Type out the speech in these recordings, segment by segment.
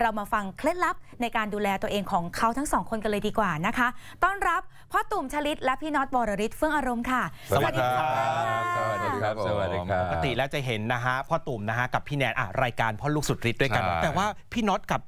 เรามาฟังเคล็ดลับในการดูแลตัวเองของเขาทั้งสองคนกันเลยดีกว่านะคะ ต้อนรับพ่อตุ่มชลิตและพี่น็อตบอรริศเฟื่องอารมณ์ค่ะ สวัสดีครับ สวัสดีครับ สวัสดีครับปกติแล้วจะเห็นนะฮะพ่อตุ่มนะฮะกับพี่แนนอ่ะรายการพ่อลูกสุดฤทธิ์ด้วยกัน แต่ว่าพี่น็อตกับ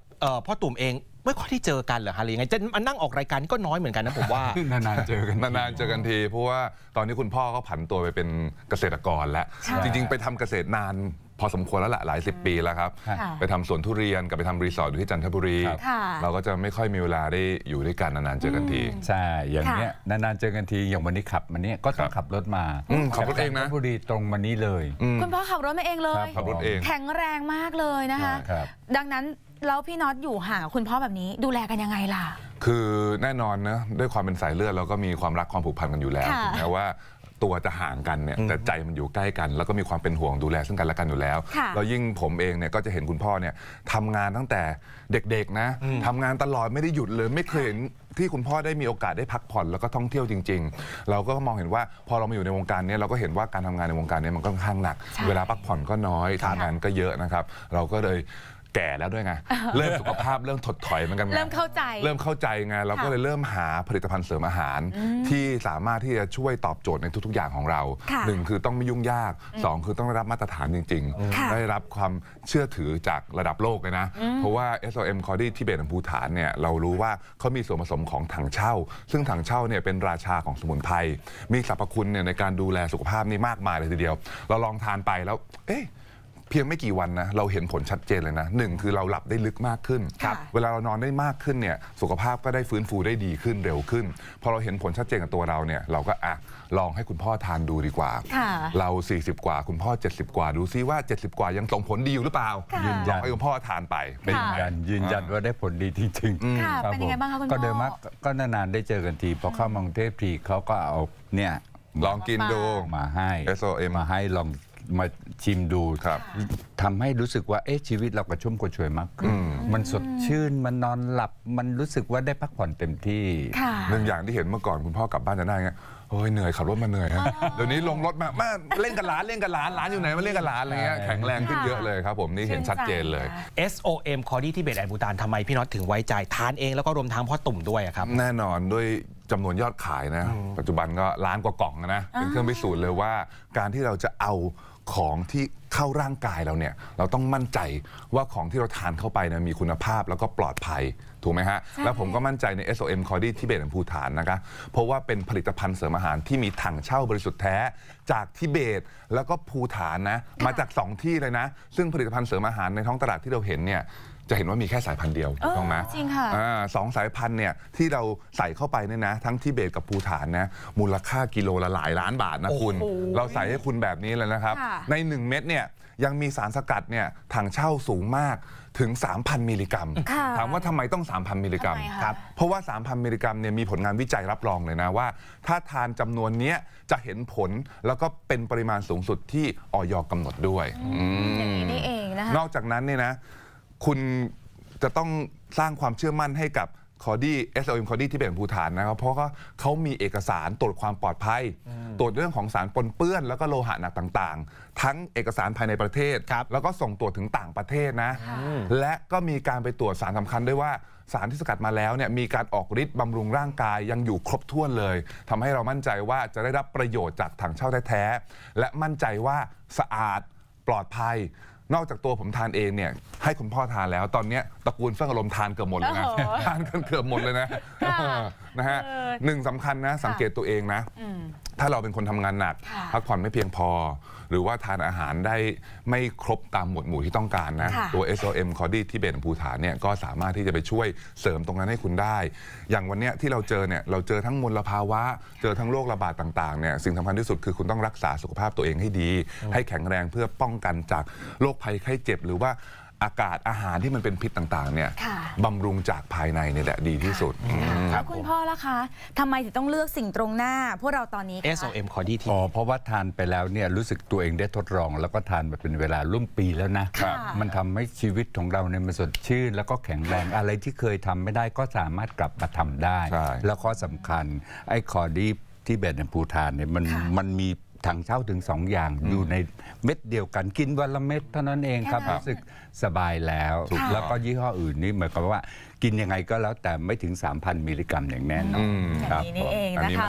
พ่อตุ่มเองไม่ค่อยที่เจอกันเหรอฮะหรือยังไงจะมานั่งออกรายการก็น้อยเหมือนกัน นะผมว่า นานๆเจอกัน นานๆเจอกันทีเพราะว่าตอนนี้คุณพ่อก็ผันตัวไปเป็นเกษตรกรแล้ว จริงๆ ไปทำเกษตรนานพอสมควรแล้วแหละหลายสิบปีแล้วครับไปทำสวนทุเรียนกับไปทำรีสอร์ทอยู่ที่จันทบุรีเราก็จะไม่ค่อยมีเวลาได้อยู่ด้วยกันนานๆเจอกันที ใช่ อย่างเนี้ยนานๆเจอกันทีอย่างวันนี้ขับมานเนี้ยก็ต้องขับรถมาขับรถเองนะจันทบุรีตรงมานี้เลยคุณพ่อขับรถมาเองเลยขับรถเองแข็งแรงมากเลยนะคะดังนั้นแล้วพี่น็อตอยู่ห่างคุณพ่อแบบนี้ดูแลกันยังไงล่ะ คือแน่นอนนะด้วยความเป็นสายเลือดเราก็มีความรักความผูกพันกันอยู่แล้วถึงแม้ว่าตัวจะห่างกันเนี่ยแต่ใจมันอยู่ใกล้กัน แล้วก็มีความเป็นห่วงดูแลซึ่งกันและกันอยู่แล้วแล้วยิ่งผมเองเนี่ยก็จะเห็นคุณพ่อเนี่ยทำงานตั้งแต่เด็กๆ นะทำงานตลอดไม่ได้หยุดเลยไม่เคยเห็นที่คุณพ่อได้มีโอกาสได้พักผ่อนแล้วก็ท่องเที่ยวจริง ๆ เราก็มองเห็นว่าพอเรามาอยู่ในวงการนี้เราก็เห็นว่าการทำงานในวงการนี้มันก็ค่อนข้างหนัก เวลาพักผ่อนก็น้อยทำงานก็เยอะนะครับ เราก็เลยแก่แล้วด้วยไง เริ่มสุขภาพเริ่มถดถอยเหมือนกันไง เริ่มเข้าใจ เริ่มเข้าใจไงเราก็เลยเริ่มหาผลิตภัณฑ์เสริมอาหาร ที่สามารถที่จะช่วยตอบโจทย์ในทุก ๆอย่างของเรา หนึ่งคือต้องไม่ยุ่งยาก สองคือต้องได้รับมาตรฐานจริง ๆ ได้รับความเชื่อถือจากระดับโลกเลยนะ เพราะว่า SOM c o r d y ที่เบตพูฐานเนี่ยเรารู้ว่าเขามีส่วนผสมของถังเช่า ซึ่งถังเช่าเนี่ยเป็นราชาของสมุนไพร มีสรรพคุณเนี่ยในการดูแลสุขภาพนี่มากมายเลยทีเดียว เราลองทานไปแล้ว เอ๊ะเพียงไม่กี่วันนะเราเห็นผลชัดเจนเลยนะหนึ่งคือเราหลับได้ลึกมากขึ้น เวลาเรานอนได้มากขึ้นเนี่ยสุขภาพก็ได้ฟื้นฟูได้ดีขึ้นเร็วขึ้นพอเราเห็นผลชัดเจนกับตัวเราเนี่ยเราก็อ่ะลองให้คุณพ่อทานดูดีกว่าเรา 40 กว่าคุณพ่อ 70 กว่าดูซิว่า 70 กว่ายังส่งผลดีอยู่หรือเปล่ายืนยันให้คุณพ่อทานไปเป็นยันยืนยันว่าได้ผลดีจริงงครับผมก็เดิมมากก็นานๆได้เจอกันทีพอเข้ามางเทพทีเขาก็เอาเนี่ยลองกินดูมาให้เอสโอเอมาให้ลองมาชิมดูครับ ทำให้รู้สึกว่าเอ๊ะชีวิตเรากระชุ่มกระชวยมากขึ้นมันสดชื่น มันนอนหลับ มันรู้สึกว่าได้พักผ่อนเต็มที่หนึ่งอย่างที่เห็นเมื่อก่อนคุณพ่อกลับบ้านจะนด่งเงี้ยโอ้ยเหนื่อยขับรถมาเหนื่อยฮะเดี๋ยวนี้ลงรถมามาเล่นกับหลานเล่นกับหลานหลานอยู่ไหนมาเล่นกับหลานอะไรเงี้ยแข็งแรงขึ้นเยอะเลยครับ ผมนี่เห็นชัดเจนเลย SOM คอดี้ที่เบตแอนบูตานทำไมพี่น็อตถึงไว้ใจทานเองแล้วก็รวมทั้งพ่อตุ่มด้วยครับ แน่นอน ด้วยจำนวนยอดขายนะ ปัจจุบันก็ล้านกว่ากล่องนะ เป็นเครื่องพิสูจน์เลยว่าการที่เราจะเอาของที่เข้าร่างกายเราเนี่ยเราต้องมั่นใจว่าของที่เรา ทานเข้าไปเนี่ยมีคุณภาพแล้วก็ปลอดภัยถูกไหมฮะแล้วผมก็มั่นใจใน SOM c o r d y ที่เบตและภูฐานนะคะเพราะว่าเป็นผลิตภัณฑ์เสริมอาหารที่มีถังเช่าบริสุทธิ์แท้ จากทิเบตแล้วก็ภูฐานนะมาจาก 2 ที่เลยนะ ซึ่งผลิตภัณฑ์เสริมอาหารในท้องตลาดที่เราเห็นเนี่ยจะเห็นว่ามีแค่สายพันธุ์เดียว ถูกต้องไหม จริงค่ะ สองสายพันธุ์เนี่ยที่เราใส่เข้าไปเนี่ยนะ ทั้งที่เบตกับภูฐานนะ มูลค่ากิโลละหลายล้านบาทนะคุณ เราใส่ให้คุณแบบนี้แล้วนะครับ ใน 1 เม็ดเนี่ยยังมีสารสกัดเนี่ยถังเช่าสูงมากถึง 3,000 มิลลิกรัม ถามว่าทำไมต้อง 3,000 มิลลิกรัมครับเพราะว่า 3,000 มิลลิกรัมเนี่ยมีผลงานวิจัยรับรองเลยนะว่าถ้าทานจำนวนนี้จะเห็นผล แล้วก็เป็นปริมาณสูงสุดที่ออยกำหนดด้วยอย่างนี้นี่เองนะคะนอกจากนั้นเนี่ยนะคุณจะต้องสร้างความเชื่อมั่นให้กับคอดี้เอสเอ็มคอดี้ที่เป็นผู้ฐานนะครับเพราะเขาเขามีเอกสารตรวจความปลอดภัย ตรวจเรื่องของสารปนเปื้อนแล้วก็โลหะหนักต่างๆ ทั้งเอกสารภายในประเทศครับแล้วก็ส่งตรวจถึงต่างประเทศนะและก็มีการไปตรวจสารสำคัญด้วยว่า สารที่สกัดมาแล้วเนี่ยมีการออกฤทธิ์บำรุงร่างกายยังอยู่ครบถ้วนเลย ทำให้เรามั่นใจว่าจะได้รับประโยชน์จากถังเช่าแท้ๆและมั่นใจว่าสะอาดปลอดภัยนอกจากตัวผมทานเองเนี่ย ให้คุณพ่อทานแล้ว ตอนนี้ตระกูลเฟื่องอารมณ์ทานเกือบหมดเลยนะทานกันเกือบหมดเลยนะนะฮะหนึ่งสำคัญนะสังเกตตัวเองนะถ้าเราเป็นคนทำงานหนักพักผ่อนไม่เพียงพอ หรือว่าทานอาหารได้ไม่ครบตามหมวดหมู่ที่ต้องการนะตัว SOM คอดี้ที่เบนภูฐานเนี่ยก็สามารถที่จะไปช่วยเสริมตรงนั้นให้คุณได้ อย่างวันนี้ที่เราเจอเนี่ยเราเจอทั้งมลภาวะ เจอทั้งโรคระบาดต่างๆเนี่ยสิ่งสำคัญที่สุดคือคุณต้องรักษาสุขภาพตัวเองให้ดี ให้แข็งแรงเพื่อป้องกันจากโรคภัยไข้เจ็บ หรือว่าอากาศอาหารที่มันเป็นพิษต่าง ๆเนี่ยบำรุงจากภายในนี่แหละดีที่สุดครับคุณพ่อละคะทำไมถึงต้องเลือกสิ่งตรงหน้า พวกเราตอนนี้ SOM คอดีทีอ๋อเพราะว่าทานไปแล้วเนี่ยรู้สึกตัวเองได้ทดลองแล้วก็ทานมาเป็นเวลาร่วมปีแล้วนะ มันทำให้ชีวิตของเราเนี่ยมันสดชื่นแล้วก็แข็งแรง อะไรที่เคยทำไม่ได้ก็สามารถกลับมาทำได้ แล้วข้อสำคัญไอ้คอดี ที่เบตในภูทานเนี่ยมันมันมีถังเช่าถึงสองอย่าง อยู่ในเม็ดเดียวกัน กินวันละเม็ดเท่านั้นเองครับรู้สึกสบายแล้ว แล้วก็ยี่ห้ออื่นนี่เหมือนกับว่ากินยังไงก็แล้วแต่ไม่ถึง 3,000 มิลลิกรัมอย่างแน่นอนครับอันนี้เองนะคะ